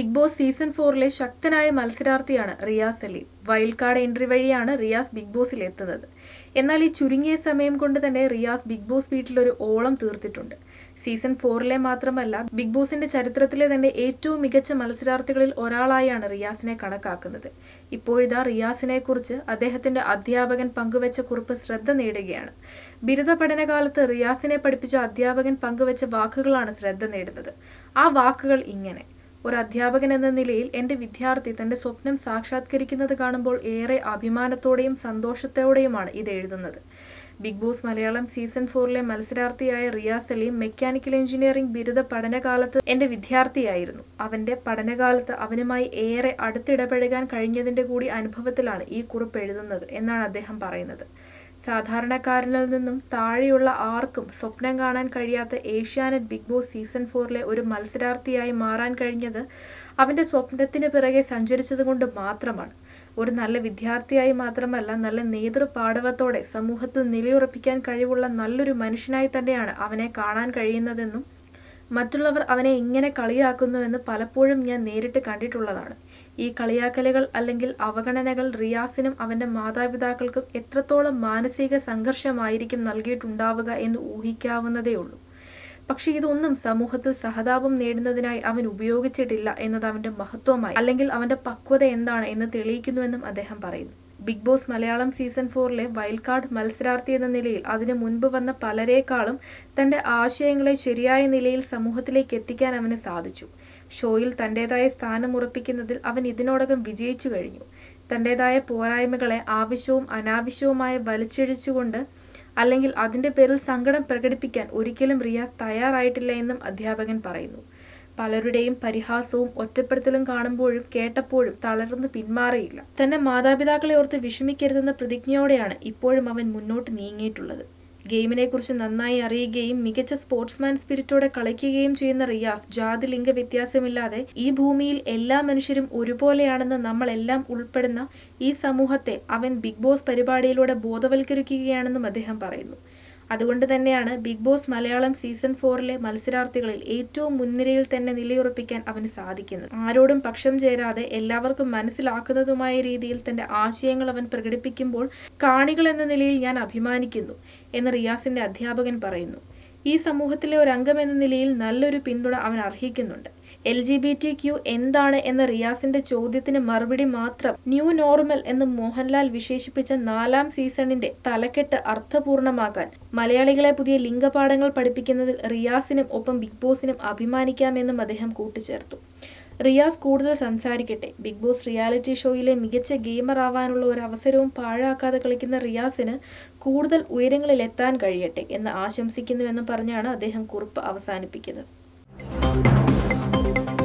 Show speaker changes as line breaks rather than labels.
big boss season ഫോറിലെ ശക്തനായ മത്സരാർത്ഥിയാണ് Riyas Salim wild card entry വഴിയാണ് റിയാസ് ബിഗ് ബോസിൽ എത്തുന്നത് എന്നാൽ ഈ ചുരുങ്ങിയ സമയം കൊണ്ട് തന്നെ റിയാസ് ബിഗ് ബോസ് വീട്ടിലൊരു ഓളം തീർത്തിട്ടുണ്ട് സീസൺ ഫോറിലെ മാത്രമല്ല ബിഗ് ബോസിന്റെ ചരിത്രത്തിലെ തന്നെ ഏറ്റവും മികച്ച മത്സരാർത്ഥികളിൽ ഒരാളായാണ് റിയാസിനെ കണക്കാക്കുന്നത് ഇപ്പോഴിതാ റിയാസിനെ കുറിച്ച് അദ്ദേഹത്തിന്റെ അധ്യാപകൻ പങ്കുവച്ച കുറിപ്പ് ശ്രദ്ധ നേടുകയാണ് ബിരുദ പഠനകാലത്ത് റിയാസിനെ പഠിപ്പിച്ച അധ്യാപകൻ പങ്കുവച്ച വാക്കുകളാണ് ശ്രദ്ധ നേടുന്നത് ആ വാക്കുകൾ ഇങ്ങനെ ഒരു അധ്യാപകൻ എന്ന നിലയിൽ എൻ്റെ വിദ്യാർത്ഥി തൻ്റെ സ്വപ്നം സാക്ഷാത്കരിക്കുന്നത് കാണുമ്പോൾ ഏറെ അഭിമാനത്തോടെയും സന്തോഷത്തോടെയുമാണ് ഇത് എഴുതുന്നത് ബിഗ് ബോസ് മലയാളം സീസൺ ഫോറിലെ മത്സരാർത്ഥിയായ റിയാസ് സലീം മെക്കാനിക്കൽ എഞ്ചിനീയറിംഗ് ബിരുദ പഠനകാലത്ത് എൻ്റെ വിദ്യാർത്ഥിയായിരുന്നു അവൻ്റെ പഠനകാലത്ത് അവനുമായി ഏറെ അടുത്തിടപഴകാൻ കഴിഞ്ഞതിൻ്റെ കൂടി അനുഭവത്തിലാണ് ഈ കുറിപ്പ് എഴുതുന്നത് എന്നാണ് അദ്ദേഹം പറയുന്നത് സാധാരണക്കാരനിൽ നിന്നും താഴെയുള്ള ആർക്കും സ്വപ്നം കാണാൻ കഴിയാത്ത ഏഷ്യാനെറ്റ് ബിഗ് ബോസ് സീസൺ ഫോറിലെ ഒരു മത്സരാർത്ഥിയായി മാറാൻ കഴിഞ്ഞത് അവൻ്റെ സ്വപ്നത്തിന് പിറകെ സഞ്ചരിച്ചതുകൊണ്ട് മാത്രമാണ് ഒരു നല്ല വിദ്യാർത്ഥിയായി മാത്രമല്ല നല്ല നേതൃപാടവത്തോടെ സമൂഹത്തിൽ നിലയുറപ്പിക്കാൻ കഴിവുള്ള നല്ലൊരു മനുഷ്യനായി തന്നെയാണ് അവനെ കാണാൻ കഴിയുന്നതെന്നും മറ്റുള്ളവർ അവനെ ഇങ്ങനെ കളിയാക്കുന്നുവെന്ന് പലപ്പോഴും ഞാൻ നേരിട്ട് കണ്ടിട്ടുള്ളതാണ് ഈ കളിയാക്കലുകൾ അല്ലെങ്കിൽ അവഗണനകൾ റിയാസിനും അവൻ്റെ മാതാപിതാക്കൾക്കും എത്രത്തോളം മാനസിക സംഘർഷമായിരിക്കും നൽകിയിട്ടുണ്ടാവുക എന്ന് ഊഹിക്കാവുന്നതേയുള്ളൂ പക്ഷേ ഇതൊന്നും സമൂഹത്തിൽ സഹതാപം നേടുന്നതിനായി അവൻ ഉപയോഗിച്ചിട്ടില്ല എന്നത് അവൻ്റെ മഹത്വമായി അല്ലെങ്കിൽ അവൻ്റെ പക്വത എന്താണ് എന്ന് തെളിയിക്കുന്നുവെന്നും അദ്ദേഹം പറയുന്നു ബിഗ് ബോസ് മലയാളം സീസൺ ഫോറിലെ വൈൽഡ് കാർഡ് മത്സരാർത്ഥി എന്ന നിലയിൽ അതിനു മുൻപ് വന്ന പലരേക്കാളും തൻ്റെ ആശയങ്ങളെ ശരിയായ നിലയിൽ സമൂഹത്തിലേക്ക് എത്തിക്കാൻ അവന് സാധിച്ചു ഷോയിൽ തൻ്റെതായ സ്ഥാനമുറപ്പിക്കുന്നതിൽ അവൻ ഇതിനോടകം വിജയിച്ചു കഴിഞ്ഞു തൻ്റെതായ പോരായ്മകളെ ആവശ്യവും അനാവശ്യവുമായ വലിച്ചിഴിച്ചുകൊണ്ട് അല്ലെങ്കിൽ അതിൻ്റെ പേരിൽ സങ്കടം പ്രകടിപ്പിക്കാൻ ഒരിക്കലും റിയാസ് തയ്യാറായിട്ടില്ല എന്നും അധ്യാപകൻ പറയുന്നു പലരുടെയും പരിഹാസവും ഒറ്റപ്പെടുത്തലും കാണുമ്പോഴും കേട്ടപ്പോഴും തളർന്ന് പിന്മാറിയില്ല തന്റെ മാതാപിതാക്കളെ ഓർത്ത് വിഷമിക്കരുതെന്ന പ്രതിജ്ഞയോടെയാണ് ഇപ്പോഴും അവൻ മുന്നോട്ട് നീങ്ങിയിട്ടുള്ളത് ഗെയിമിനെക്കുറിച്ച് നന്നായി അറിയുകയും മികച്ച സ്പോർട്സ്മാൻ സ്പിരിറ്റോടെ കളിക്കുകയും ചെയ്യുന്ന റിയാസ് ജാതി ലിംഗ വ്യത്യാസമില്ലാതെ ഈ ഭൂമിയിൽ എല്ലാ മനുഷ്യരും ഒരുപോലെയാണെന്ന് നമ്മളെല്ലാം ഉൾപ്പെടുന്ന ഈ സമൂഹത്തെ അവൻ ബിഗ് ബോസ് പരിപാടിയിലൂടെ ബോധവൽക്കരിക്കുകയാണെന്നും അദ്ദേഹം പറയുന്നു അതുകൊണ്ട് തന്നെയാണ് ബിഗ് ബോസ് മലയാളം സീസൺ ഫോറിലെ മത്സരാർത്ഥികളിൽ ഏറ്റവും മുൻനിരയിൽ തന്നെ നിലയുറപ്പിക്കാൻ അവന് സാധിക്കുന്നത് ആരോടും പക്ഷം ചേരാതെ എല്ലാവർക്കും മനസ്സിലാക്കുന്നതുമായ രീതിയിൽ തന്റെ ആശയങ്ങൾ അവൻ പ്രകടിപ്പിക്കുമ്പോൾ കാണികൾ എന്ന നിലയിൽ ഞാൻ അഭിമാനിക്കുന്നു എന്ന് റിയാസിന്റെ അധ്യാപകൻ പറയുന്നു ഈ സമൂഹത്തിലെ ഒരു അംഗം എന്ന നിലയിൽ നല്ലൊരു പിന്തുണ അവൻ അർഹിക്കുന്നുണ്ട് L G B T Q എന്താണ് എന്ന റിയാസിന്റെ ചോദ്യത്തിന് മറുപടി മാത്രം ന്യൂ നോർമൽ എന്ന് മോഹൻലാൽ വിശേഷിപ്പിച്ച നാലാം സീസണിന്റെ തലക്കെട്ട് അർത്ഥപൂർണമാക്കാൻ മലയാളികളെ പുതിയ ലിംഗപാഠങ്ങൾ പഠിപ്പിക്കുന്നതിൽ റിയാസിനും ഒപ്പം ബിഗ് ബോസിനും അഭിമാനിക്കാമെന്നും അദ്ദേഹം കൂട്ടിച്ചേർത്തു റിയാസ് കൂടുതൽ സംസാരിക്കട്ടെ ബിഗ് ബോസ് റിയാലിറ്റി ഷോയിലെ മികച്ച ഗെയിമർ ആവാനുള്ള ഒരു അവസരവും പാഴാക്കാതെ കളിക്കുന്ന റിയാസിന് കൂടുതൽ ഉയരങ്ങളിൽ എത്താൻ കഴിയട്ടെ എന്ന് ആശംസിക്കുന്നുവെന്ന് പറഞ്ഞാണ് അദ്ദേഹം കുറിപ്പ് അവസാനിപ്പിക്കുന്നത് Música